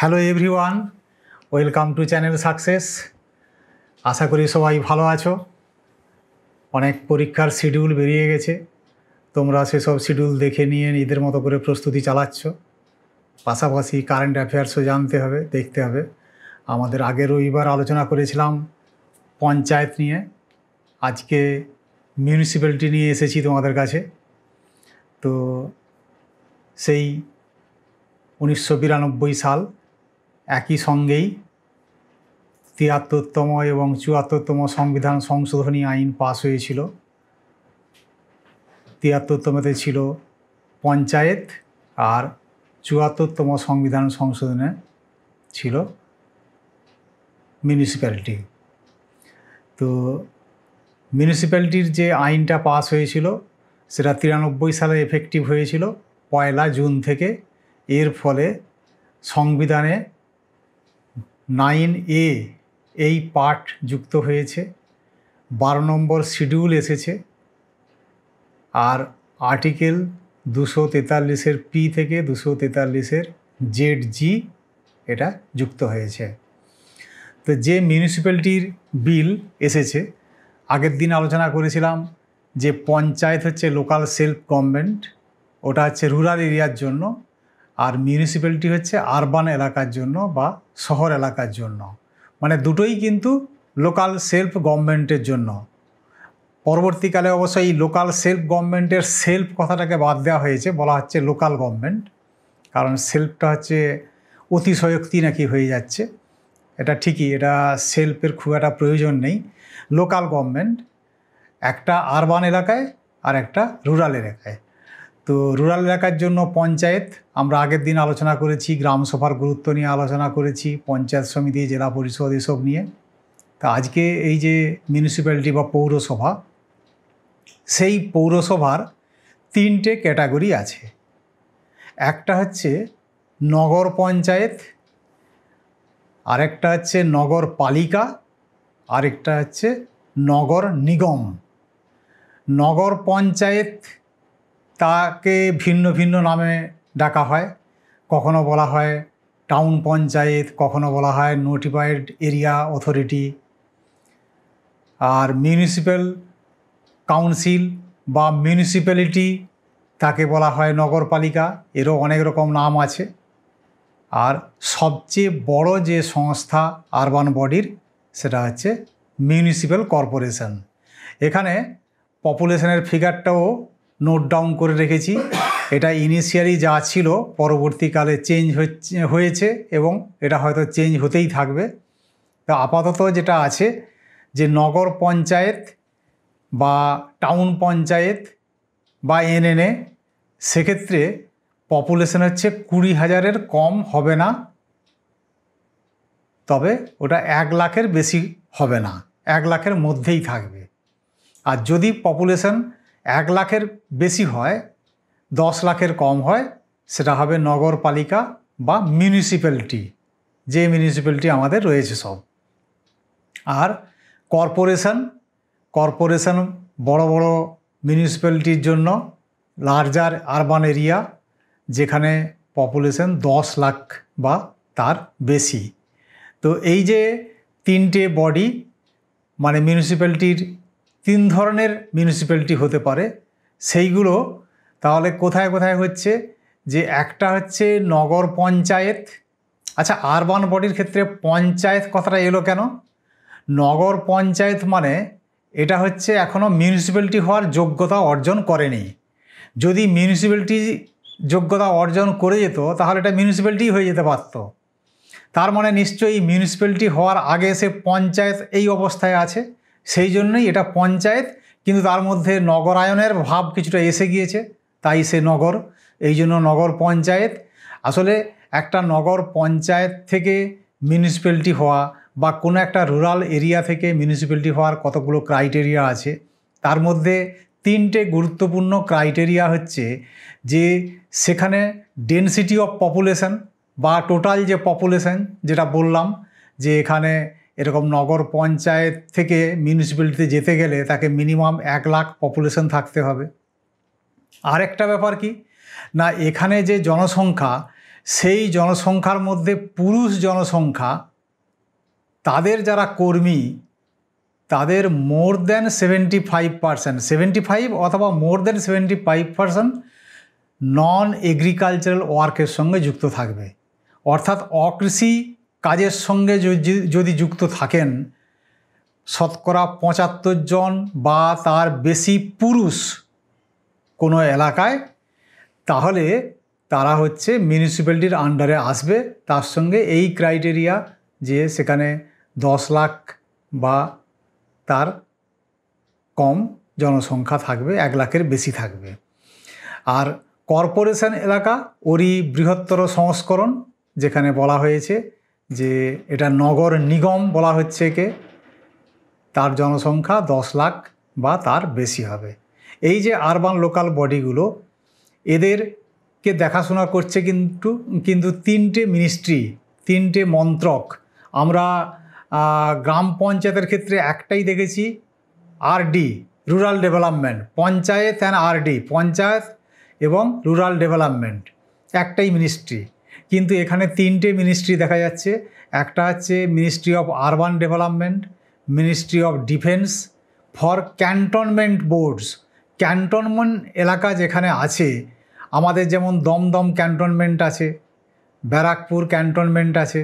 hello everyone welcome to channel success আশা করি সবাই ভালো আছো অনেক পরীক্ষার শিডিউল বেরিয়ে গেছে তোমরা সেসব শিডিউল দেখে নিয়ে নিজেদের মতো করে প্রস্তুতি চালাচ্ছ পাশাপাশি কারেন্ট অ্যাফেয়ার্সও জানতে হবে দেখতে হবে আমাদের আগের রবিবার আলোচনা করেছিলাম পঞ্চায়েত নিয়ে আজকে মিউনিসিপ্যালিটি নিয়ে এসেছি তোমাদের কাছে তো সেই উনিশশো সাল একই সঙ্গেই তিয়াত্তরতম এবং চুয়াত্তরতম সংবিধান সংশোধনী আইন পাস হয়েছিল তিয়াত্তরতমতে ছিল পঞ্চায়েত আর চুয়াত্তরতম সংবিধান সংশোধনে ছিল মিউনিসিপ্যালিটি তো মিউনিসিপ্যালিটির যে আইনটা পাস হয়েছিল সেটা তিরানব্বই সালে এফেক্টিভ হয়েছিল পয়লা জুন থেকে এর ফলে সংবিধানে নাইন এ এই পার্ট যুক্ত হয়েছে বারো নম্বর শিডিউল এসেছে আর আর্টিকেল দুশো তেতাল্লিশের পি থেকে দুশো তেতাল্লিশের জেড জি এটা যুক্ত হয়েছে তো যে মিউনিসিপ্যালিটির বিল এসেছে আগের দিন আলোচনা করেছিলাম যে পঞ্চায়েত হচ্ছে লোকাল সেলফ গভর্নমেন্ট ওটা হচ্ছে রুরাল এরিয়ার জন্য আর মিউনিসিপ্যালিটি হচ্ছে আরবান এলাকার জন্য বা শহর এলাকার জন্য মানে দুটোই কিন্তু লোকাল সেলফ গভর্নমেন্টের জন্য পরবর্তীকালে অবশ্য এই লোকাল সেলফ গভর্নমেন্টের সেলফ কথাটাকে বাদ দেওয়া হয়েছে বলা হচ্ছে লোকাল গভর্নমেন্ট কারণ সেলফটা হচ্ছে অতিশয়োক্তি নাকি হয়ে যাচ্ছে এটা ঠিকই এটা সেলফের খুব একটা প্রয়োজন নেই লোকাল গভর্নমেন্ট একটা আরবান এলাকায় আর একটা রুরাল এলাকায় তো রুরাল এলাকার জন্য পঞ্চায়েত আমরা আগের দিন আলোচনা করেছি গ্রামসভার গুরুত্ব নিয়ে আলোচনা করেছি পঞ্চায়েত সমিতি জেলা পরিষদ এসব নিয়ে তা আজকে এই যে মিউনিসিপ্যালিটি বা পৌরসভা সেই পৌরসভার তিনটে ক্যাটাগরি আছে একটা হচ্ছে নগর পঞ্চায়েত আরেকটা হচ্ছে নগর পালিকা আরেকটা হচ্ছে নগর নিগম নগর পঞ্চায়েত তাকে ভিন্ন ভিন্ন নামে ডাকা হয় কখনো বলা হয় টাউন পঞ্চায়েত কখনো বলা হয় নোটিফাইড এরিয়া অথরিটি আর মিউনিসিপ্যাল কাউন্সিল বা মিউনিসিপ্যালিটি তাকে বলা হয় নগরপালিকা এরও অনেক রকম নাম আছে আর সবচেয়ে বড় যে সংস্থা আরবান বডির সেটা হচ্ছে মিউনিসিপ্যাল কর্পোরেশন এখানে পপুলেশনের ফিগারটাও নোট ডাউন করে রেখেছি এটা ইনিশিয়ালি যা ছিল পরবর্তীকালে চেঞ্জ হয়েছে এবং এটা হয়তো চেঞ্জ হতেই থাকবে তো আপাতত যেটা আছে যে নগর পঞ্চায়েত বা টাউন পঞ্চায়েত বা এনএনএ সেক্ষেত্রে পপুলেশন হচ্ছে কুড়ি হাজারের কম হবে না তবে ওটা এক লাখের বেশি হবে না এক লাখের মধ্যেই থাকবে আর যদি পপুলেশন এক লাখের বেশি হয় দশ লাখের কম হয় সেটা হবে নগরপালিকা বা মিউনিসিপ্যালিটি যে মিউনিসিপ্যালিটি আমাদের রয়েছে সব আর কর্পোরেশন কর্পোরেশন বড় বড় মিউনিসিপ্যালিটির জন্য লার্জার আরবান এরিয়া যেখানে পপুলেশন দশ লাখ বা তার বেশি তো এই যে তিনটে বডি মানে মিউনিসিপ্যালিটির তিন ধরনের মিউনিসিপ্যালিটি হতে পারে সেইগুলো তাহলে কোথায় কোথায় হচ্ছে যে একটা হচ্ছে নগর পঞ্চায়েত আচ্ছা আরবান বডির ক্ষেত্রে পঞ্চায়েত কথাটা এলো কেন নগর পঞ্চায়েত মানে এটা হচ্ছে এখনও মিউনিসিপ্যালিটি হওয়ার যোগ্যতা অর্জন করেনি যদি মিউনিসিপ্যালিটি যোগ্যতা অর্জন করে যেত তাহলে এটা মিউনিসিপ্যালিটি হয়ে যেতে পারত তার মানে নিশ্চয়ই মিউনিসিপ্যালিটি হওয়ার আগে সে পঞ্চায়েত এই অবস্থায় আছে সেই জন্যই এটা পঞ্চায়েত কিন্তু তার মধ্যে নগরায়নের ভাব কিছুটা এসে গিয়েছে তাই সে নগর এই জন্য নগর পঞ্চায়েত আসলে একটা নগর পঞ্চায়েত থেকে মিউনিসিপ্যালিটি হওয়া বা কোনো একটা রুরাল এরিয়া থেকে মিউনিসিপ্যালিটি হওয়ার কতগুলো ক্রাইটেরিয়া আছে তার মধ্যে তিনটে গুরুত্বপূর্ণ ক্রাইটেরিয়া হচ্ছে যে সেখানে ডেনসিটি অফ পপুলেশন বা টোটাল যে পপুলেশন যেটা বললাম যে এখানে এরকম নগর পঞ্চায়েত থেকে মিউনিসিপ্যালিটিতে যেতে গেলে তাকে মিনিমাম এক লাখ পপুলেশন থাকতে হবে আর একটা ব্যাপার কি না এখানে যে জনসংখ্যা সেই জনসংখ্যার মধ্যে পুরুষ জনসংখ্যা তাদের যারা কর্মী তাদের more than seventy five percent seventy five অথবা more than seventy five percent non agricultural ওয়ার্কের সঙ্গে যুক্ত থাকবে অর্থাৎ অকৃষি কাজের সঙ্গে যদি যুক্ত থাকেন শতকরা পঁচাত্তর জন বা তার বেশি পুরুষ কোনো এলাকায় তাহলে তারা হচ্ছে মিউনিসিপ্যালিটির আন্ডারে আসবে তার সঙ্গে এই ক্রাইটেরিয়া যে সেখানে দশ লাখ বা তার কম জনসংখ্যা থাকবে এক লাখের বেশি থাকবে আর কর্পোরেশন এলাকা ওরই বৃহত্তর সংস্করণ যেখানে বলা হয়েছে যে এটা নগর নিগম বলা হচ্ছে কে তার জনসংখ্যা দশ লাখ বা তার বেশি হবে এই যে আরবান লোকাল বডিগুলো এদেরকে দেখাশোনা করছে কিন্তু কিন্তু তিনটে মিনিস্ট্রি তিনটে মন্ত্রক আমরা গ্রাম পঞ্চায়েতের ক্ষেত্রে একটাই দেখেছি RD rural development panchayat and RD panchayat এবং রুরাল ডেভেলপমেন্ট একটাই মিনিস্ট্রি কিন্তু এখানে তিনটে মিনিস্ট্রি দেখা যাচ্ছে একটা হচ্ছে ministry of urban development ministry of defence for cantonment boards cantonment এলাকা যেখানে আছে আমাদের যেমন দমদম ক্যান্টনমেন্ট আছে ব্যারাকপুর ক্যান্টনমেন্ট আছে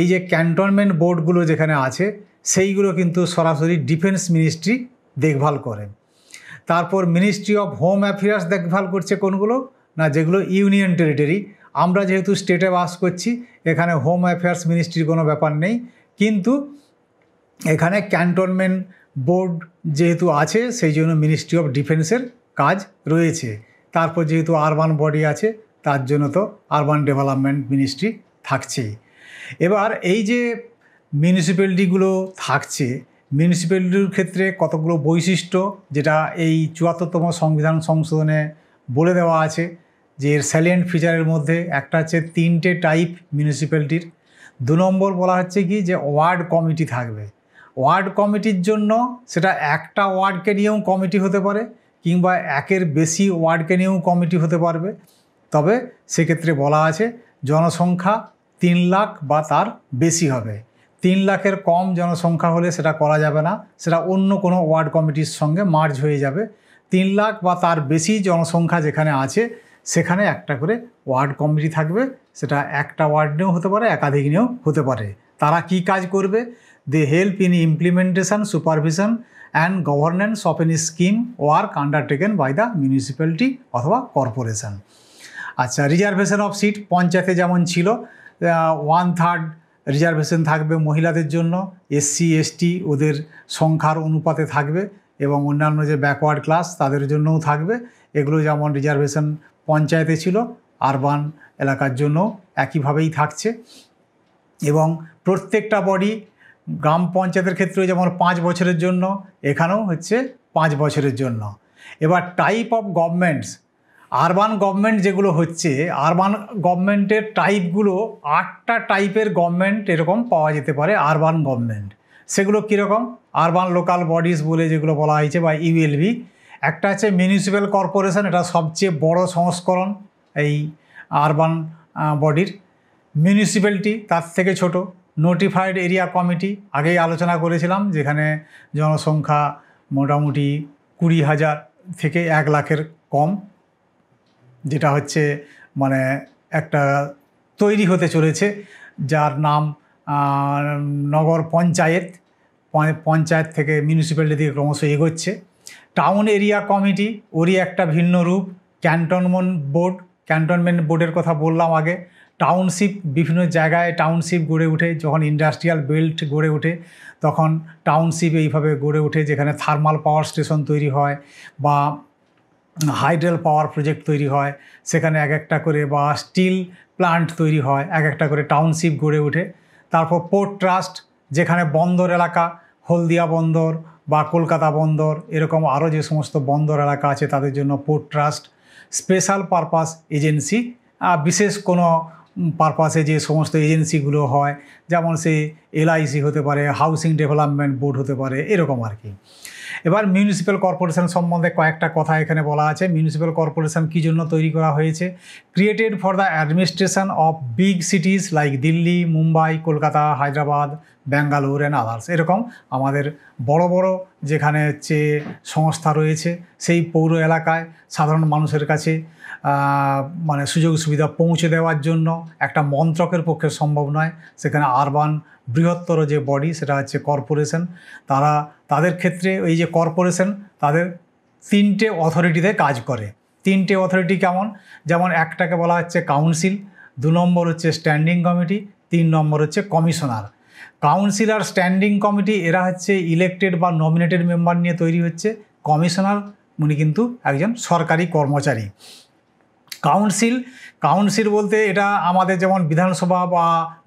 এই যে ক্যান্টনমেন্ট বোর্ডগুলো যেখানে আছে সেইগুলো কিন্তু সরাসরি ডিফেন্স মিনিস্ট্রি দেখভাল করেন তারপর মিনিস্ট্রি অফ হোম অ্যাফেয়ার্স দেখভাল করছে কোনগুলো না যেগুলো ইউনিয়ন টেরিটরি আমরা যেহেতু স্টেটে বাস করছি এখানে হোম অ্যাফেয়ার্স মিনিস্ট্রির কোনো ব্যাপার নেই কিন্তু এখানে ক্যান্টনমেন্ট বোর্ড যেহেতু আছে সেই জন্য মিনিস্ট্রি অফ ডিফেন্সের কাজ রয়েছে তারপর যেহেতু আরবান বডি আছে তার জন্য তো আরবান ডেভেলপমেন্ট মিনিস্ট্রি থাকছেই এবার এই যে মিউনিসিপ্যালিটিগুলো থাকছে মিউনিসিপ্যালিটির ক্ষেত্রে কতগুলো বৈশিষ্ট্য যেটা এই চুয়াত্তরতম সংবিধান সংশোধনে বলে দেওয়া আছে যে এর স্যালিয়েন্ট ফিচারের মধ্যে একটা হচ্ছে তিনটে টাইপ মিউনিসিপ্যালিটির দু নম্বর বলা হচ্ছে কি যে ওয়ার্ড কমিটি থাকবে ওয়ার্ড কমিটির জন্য সেটা একটা ওয়ার্ডকে নিয়েও কমিটি হতে পারে কিংবা একের বেশি ওয়ার্ডকে নিয়েও কমিটি হতে পারবে তবে সেক্ষেত্রে বলা আছে জনসংখ্যা তিন লাখ বা তার বেশি হবে তিন লাখের কম জনসংখ্যা হলে সেটা করা যাবে না সেটা অন্য কোনো ওয়ার্ড কমিটির সঙ্গে মার্জ হয়ে যাবে তিন লাখ বা তার বেশি জনসংখ্যা যেখানে আছে সেখানে একটা করে ওয়ার্ড কমিটি থাকবে সেটা একটা ওয়ার্ড নিয়েও হতে পারে একাধিক নিয়েও হতে পারে তারা কি কাজ করবে they help in implementation supervision and governance of an scheme work undertaken by the municipality অথবা কর্পোরেশন আচ্ছা রিজার্ভেশন অফ সিট পঞ্চায়েতে যেমন ছিল ওয়ান থার্ড রিজার্ভেশন থাকবে মহিলাদের জন্য এসসি এসটি ওদের সংখ্যার অনুপাতে থাকবে এবং অন্যান্য যে ব্যাকওয়ার্ড ক্লাস তাদের জন্যও থাকবে এগুলো যেমন রিজার্ভেশন পঞ্চায়েতে ছিল আরবান এলাকার জন্য একইভাবেই থাকছে এবং প্রত্যেকটা বডি গ্রাম পঞ্চায়েতের ক্ষেত্রে যেমন পাঁচ বছরের জন্য এখানেও হচ্ছে পাঁচ বছরের জন্য এবার type of governments urban government যেগুলো হচ্ছে আরবান গভর্নমেন্টের টাইপগুলো আটটা টাইপের গভর্নমেন্ট এরকম পাওয়া যেতে পারে আরবান গভর্নমেন্ট সেগুলো কীরকম আরবান লোকাল বডিস বলে যেগুলো বলা হয়েছে বা ইউএলভি একটা আছে মিউনিসিপ্যাল কর্পোরেশন এটা সবচেয়ে বড় সংস্করণ এই আরবান বডির মিউনিসিপ্যালিটি তার থেকে ছোট নোটিফাইড এরিয়া কমিটি আগেই আলোচনা করেছিলাম যেখানে জনসংখ্যা মোটামুটি কুড়ি হাজার থেকে এক লাখের কম যেটা হচ্ছে মানে একটা তৈরি হতে চলেছে যার নাম নগর পঞ্চায়েত পঞ্চায়েত থেকে মিউনিসিপ্যালিটি থেকে ক্রমশ এগোচ্ছে টাউন এরিয়া কমিটি ওরই একটা ভিন্ন রূপ ক্যান্টনমেন্ট বোর্ড ক্যান্টনমেন্ট বোর্ডের কথা বললাম আগে টাউনশিপ বিভিন্ন জায়গায় টাউনশিপ গড়ে ওঠে যখন ইন্ডাস্ট্রিয়াল বেল্ট গড়ে ওঠে তখন টাউনশিপ এইভাবে গড়ে ওঠে যেখানে থার্মাল পাওয়ার স্টেশন তৈরি হয় বা হাইড্রেল পাওয়ার প্রজেক্ট তৈরি হয় সেখানে এক একটা করে বা স্টিল প্লান্ট তৈরি হয় এক একটা করে টাউনশিপ গড়ে ওঠে তারপর পোর্ট ট্রাস্ট যেখানে বন্দর এলাকা হলদিয়া বন্দর বা কলকাতা বন্দর এরকম আরও যে সমস্ত বন্দর এলাকা আছে তাদের জন্য port trust special purpose agency বিশেষ কোনো পারপাসে যে সমস্ত এজেন্সিগুলো হয় যেমন সে এলআইসি হতে পারে হাউসিং ডেভেলপমেন্ট বোর্ড হতে পারে এরকম আর কি এবার মিউনিসিপ্যাল কর্পোরেশন সম্বন্ধে কয়েকটা কথা এখানে বলা আছে মিউনিসিপ্যাল কর্পোরেশন কী জন্য তৈরি করা হয়েছে created for the administration of big cities like Delhi Mumbai Kolkata Hyderabad Bangalore and others এরকম আমাদের বড় বড় যেখানে হচ্ছে সংস্থা রয়েছে সেই পৌর এলাকায় সাধারণ মানুষের কাছে মানে সুযোগ সুবিধা পৌঁছে দেওয়ার জন্য একটা মন্ত্রকের পক্ষে সম্ভব নয় সেখানে আরবান বৃহত্তর যে বডি সেটা হচ্ছে কর্পোরেশন তারা তাদের ক্ষেত্রে এই যে কর্পোরেশন তাদের তিনটে অথরিটিতে কাজ করে তিনটে অথরিটি কেমন যেমন একটাকে বলা হচ্ছে কাউন্সিল দু নম্বর হচ্ছে স্ট্যান্ডিং কমিটি তিন নম্বর হচ্ছে কমিশনার কাউন্সিল আর স্ট্যান্ডিং কমিটি এরা হচ্ছে ইলেকটেড বা নমিনেটেড মেম্বার নিয়ে তৈরি হচ্ছে কমিশনার উনি কিন্তু একজন সরকারি কর্মচারী কাউন্সিল কাউন্সিল বলতে এটা আমাদের যেমন বিধানসভা বা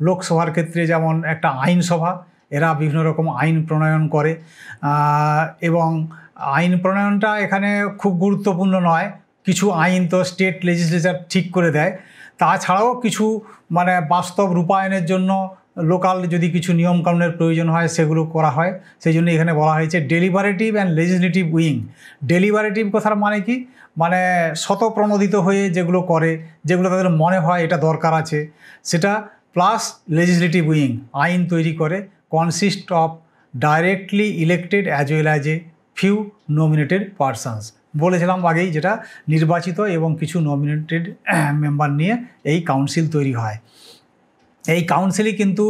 লোকসভার ক্ষেত্রে যেমন একটা আইনসভা এরা বিভিন্ন রকম আইন প্রণয়ন করে এবং আইন প্রণয়নটা এখানে খুব গুরুত্বপূর্ণ নয় কিছু আইন তো স্টেট লেজিসলেচার ঠিক করে দেয় তাছাড়াও কিছু মানে বাস্তব রূপায়নের জন্য লোকাল যদি কিছু নিয়মকানুনের প্রয়োজন হয় সেগুলো করা হয় সেই জন্য এখানে বলা হয়েছে deliberative and legislative wing deliberative কথার মানে কি মানে শতপ্রণোদিত হয়ে যেগুলো করে যেগুলো তাদের মনে হয় এটা দরকার আছে সেটা প্লাস লেজিসলেটিভ উইং আইন তৈরি করে consist of directly elected as well as a few nominated persons বলেছিলাম আগেই যেটা নির্বাচিত এবং কিছু নমিনেটেড মেম্বার নিয়ে এই কাউন্সিল তৈরি হয় এই কাউন্সিলই কিন্তু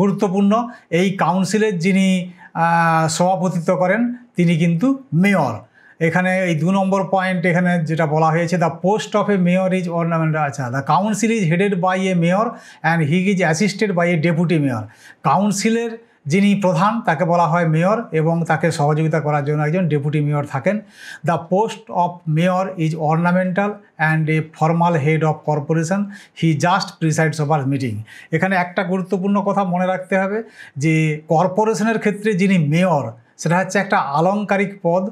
গুরুত্বপূর্ণ এই কাউন্সিলের যিনি সভাপতিত্ব করেন তিনি কিন্তু মেয়র এখানে এই দু নম্বর পয়েন্ট এখানে যেটা বলা হয়েছে the post of a mayor is ornament আচ্ছা the council is headed by a mayor and he is assisted by a deputy mayor কাউন্সিলের যিনি প্রধান তাকে বলা হয় মেয়র এবং তাকে সহযোগিতা করার জন্য একজন ডেপুটি মেয়র থাকেন the post of mayor is ornamental and a formal head of corporation he just presides over meeting এখানে একটা গুরুত্বপূর্ণ কথা মনে রাখতে হবে যে কর্পোরেশনের ক্ষেত্রে যিনি মেয়র সেটা হচ্ছে একটা আলংকারিক পদ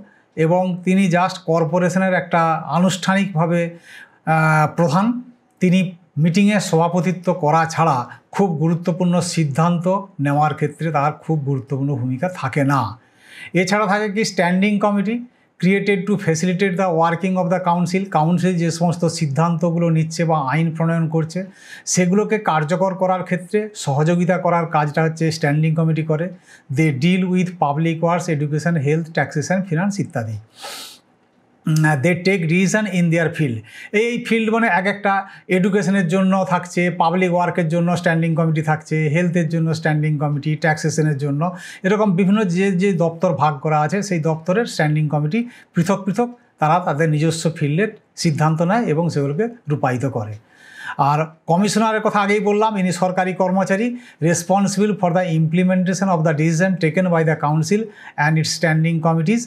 এবং তিনি জাস্ট কর্পোরেশনের একটা আনুষ্ঠানিকভাবে প্রধান তিনি মিটিংয়ে সভাপতিত্ব করা ছাড়া খুব গুরুত্বপূর্ণ সিদ্ধান্ত নেওয়ার ক্ষেত্রে তার খুব গুরুত্বপূর্ণ ভূমিকা থাকে না এছাড়া থাকে কি standing committee created to facilitate the working of the council council যে সমস্ত সিদ্ধান্তগুলো নিচ্ছে বা আইন প্রণয়ন করছে সেগুলোকে কার্যকর করার ক্ষেত্রে সহযোগিতা করার কাজটা হচ্ছে স্ট্যান্ডিং কমিটি করে they deal with public works education health taxation finance ইত্যাদি they take decision in their field এই ফিল্ড মানে এক একটা এডুকেশনের জন্য থাকছে পাবলিক ওয়ার্কের জন্য স্ট্যান্ডিং কমিটি থাকছে হেলথের জন্য স্ট্যান্ডিং কমিটি ট্যাক্সেশনের জন্য এরকম বিভিন্ন যে যে দপ্তর ভাগ করা আছে সেই দপ্তরের স্ট্যান্ডিং কমিটি পৃথক পৃথক তারা তাদের নিজস্ব ফিল্ডের সিদ্ধান্ত নেয় এবং সেগুলোকে রূপায়িত করে আর কমিশনারের কথা আগেই বললাম ইনি সরকারি কর্মচারী responsible for the implementation of the decision taken by the council and its standing committees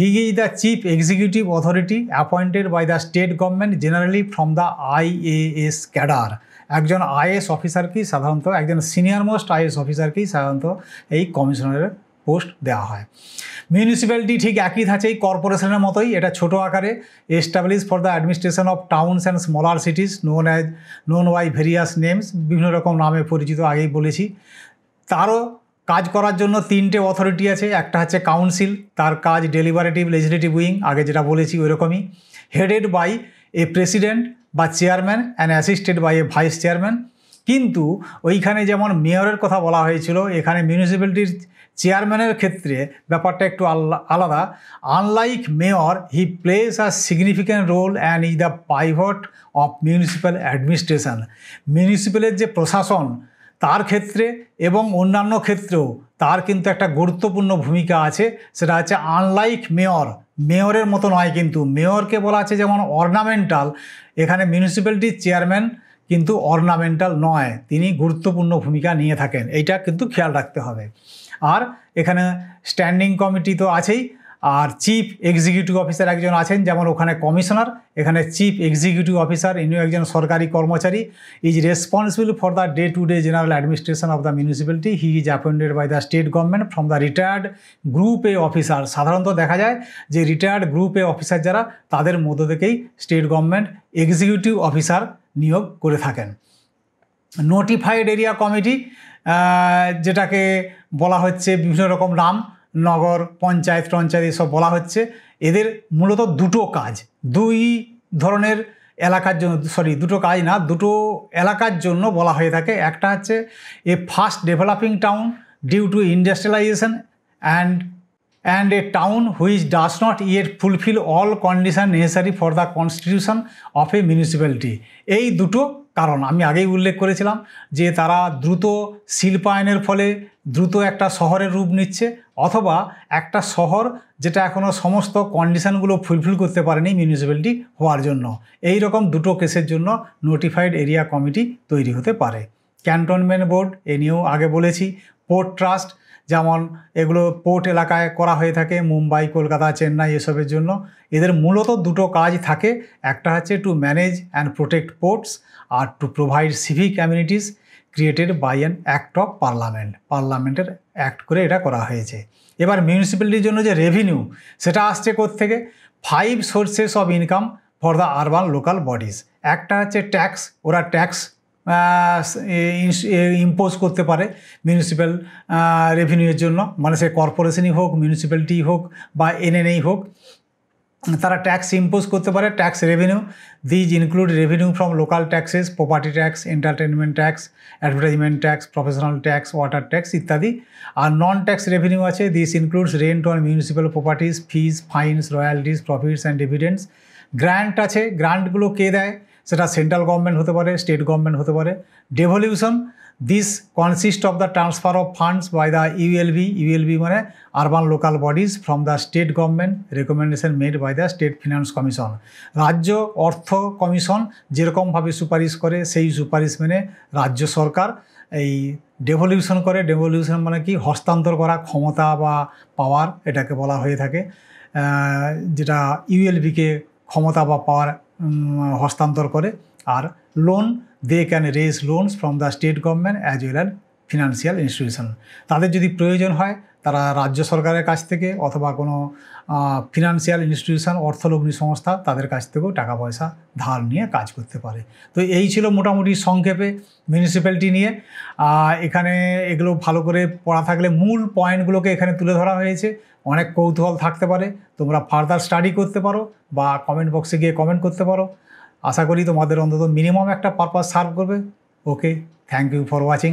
he is the chief executive authority appointed by the state government generally from the IAS cadre একজন IAS অফিসারকেই সাধারণত একজন senior most is অফিসারকেই সাধারণত এই কমিশনারের post দেওয়া হয় মিউনিসিপ্যালিটি ঠিক একই থাকেই কর্পোরেশনের মতোই এটা ছোট আকারে establish for the administration of towns and smaller cities known as known by various names বিভিন্ন রকম নামে পরিচিত আগেই বলেছি তারও কাজ করার জন্য তিনটে অথরিটি আছে একটা হচ্ছে কাউন্সিল তার কাজ ডেলিভারেটিভ লেজিসলেটিভ উইং আগে যেটা বলেছি ওইরকমই হেডেড বাই এ প্রেসিডেন্ট বা chairman and assisted by a vice chairman কিন্তু ওইখানে যেমন মেয়রের কথা বলা হয়েছিল এখানে মিউনিসিপ্যালিটির চেয়ারম্যানের ক্ষেত্রে ব্যাপারটা একটু আলাদা unlike mayor he plays a significant role and is the pivot of municipal administration মিউনিসিপ্যালের যে প্রশাসন তার ক্ষেত্রে এবং অন্যান্য ক্ষেত্রেও তার কিন্তু একটা গুরুত্বপূর্ণ ভূমিকা আছে সেটা হচ্ছে আনলাইক মেয়র মেয়রের মতো নয় কিন্তু মেয়রকে বলা আছে যেমন অর্নামেন্টাল এখানে মিউনিসিপ্যালিটির চেয়ারম্যান কিন্তু অর্নামেন্টাল নয় তিনি গুরুত্বপূর্ণ ভূমিকা নিয়ে থাকেন এইটা কিন্তু খেয়াল রাখতে হবে আর এখানে স্ট্যান্ডিং কমিটি তো আছেই আর চিফ এক্সিকিউটিভ অফিসার একজন আছেন যেমন ওখানে কমিশনার এখানে চিফ এক্সিকিউটিভ অফিসার ইনিও একজন সরকারি কর্মচারী is responsible for the day to day general administration of the municipality he is appointed by the state government from the retired group A officer সাধারণত দেখা যায় যে রিটায়ার্ড গ্রুপ এ অফিসার যারা তাদের মধ্য থেকেই স্টেট গভর্নমেন্ট এক্সিকিউটিভ অফিসার নিয়োগ করে থাকেন নোটিফাইড এরিয়া কমিটি যেটাকে বলা হচ্ছে বিভিন্ন রকম নাম নগর পঞ্চায়েত টঞ্চায়েত এসব বলা হচ্ছে এদের মূলত দুটো কাজ দুই ধরনের এলাকার জন্য সরি দুটো কাজ না দুটো এলাকার জন্য বলা হয়ে থাকে একটা হচ্ছে a fast developing town due to industrialization and and a town which does not yet fulfil all condition necessary for the constitution of a municipality এই দুটো কারণ আমি আগেই উল্লেখ করেছিলাম যে তারা দ্রুত শিল্পায়নের ফলে দ্রুত একটা শহরের রূপ নিচ্ছে অথবা একটা শহর যেটা এখনও সমস্ত কন্ডিশানগুলো ফুলফিল করতে পারেনি মিউনিসিপ্যালিটি হওয়ার জন্য এই রকম দুটো কেসের জন্য নোটিফাইড এরিয়া কমিটি তৈরি হতে পারে ক্যান্টনমেন্ট বোর্ড এ নিয়েও আগে বলেছি পোর্ট ট্রাস্ট যেমন এগুলো পোর্ট এলাকায় করা হয়ে থাকে মুম্বাই কলকাতা চেন্নাই এসবের জন্য এদের মূলত দুটো কাজ থাকে একটা হচ্ছে to manage and protect ports আর to provide civic amenities created by an act of parliament পার্লামেন্টের অ্যাক্ট করে এটা করা হয়েছে এবার মিউনিসিপ্যালিটির জন্য যে রেভিনিউ সেটা আসছে থেকে five sources of income for the urban local bodies একটা হচ্ছে ট্যাক্স ওরা ট্যাক্স ইম্পোজ করতে পারে মিউনিসিপ্যাল রেভিনিউয়ের জন্য মানে সে কর্পোরেশনই হোক মিউনিসিপ্যালিটি হোক বা এনএনএই হোক তারা ট্যাক্স ইম্পোজ করতে পারে tax revenue these include revenue from local taxes property tax entertainment tax advertisement tax professional tax water tax ইত্যাদি আর নন ট্যাক্স রেভিনিউ আছে this includes rent on municipal properties fees fines royalties profits and dividends grant আছে গ্র্যান্টগুলো কে দেয় সেটা central government হতে পারে state government হতে পারে devolution this consist of the transfer of funds by the ULB ULB মানে urban local bodies from the state government recommendation made by the state finance commission রাজ্য অর্থ কমিশন যেরকমভাবে সুপারিশ করে সেই সুপারিশ মেনে রাজ্য সরকার এই ডেভলিউশন করে ডেভলিউশন মানে কি হস্তান্তর করা ক্ষমতা বা পাওয়ার এটাকে বলা হয়ে থাকে যেটা ইউএলবিকে e ক্ষমতা বা পাওয়ার হস্তান্তর করে আর loan they can raise loans from the state government as well and financial institution তাদের যদি প্রয়োজন হয় তারা রাজ্য সরকারের কাছ থেকে অথবা কোনো ফিনান্সিয়াল ইনস্টিটিউশন অর্থলগ্নি সংস্থা তাদের কাছ থেকেও টাকা পয়সা ধার নিয়ে কাজ করতে পারে তো এই ছিল মোটামুটি সংক্ষেপে মিউনিসিপ্যালিটি নিয়ে এখানে এগুলো ভালো করে পড়া থাকলে মূল পয়েন্টগুলোকে এখানে তুলে ধরা হয়েছে অনেক কৌতূহল থাকতে পারে তোমরা ফার্দার স্টাডি করতে পারো বা কমেন্ট বক্সে গিয়ে কমেন্ট করতে পারো আশা করি তোমাদের অন্তত মিনিমাম একটা পারপাস সার্ভ করবে okay thank you for watching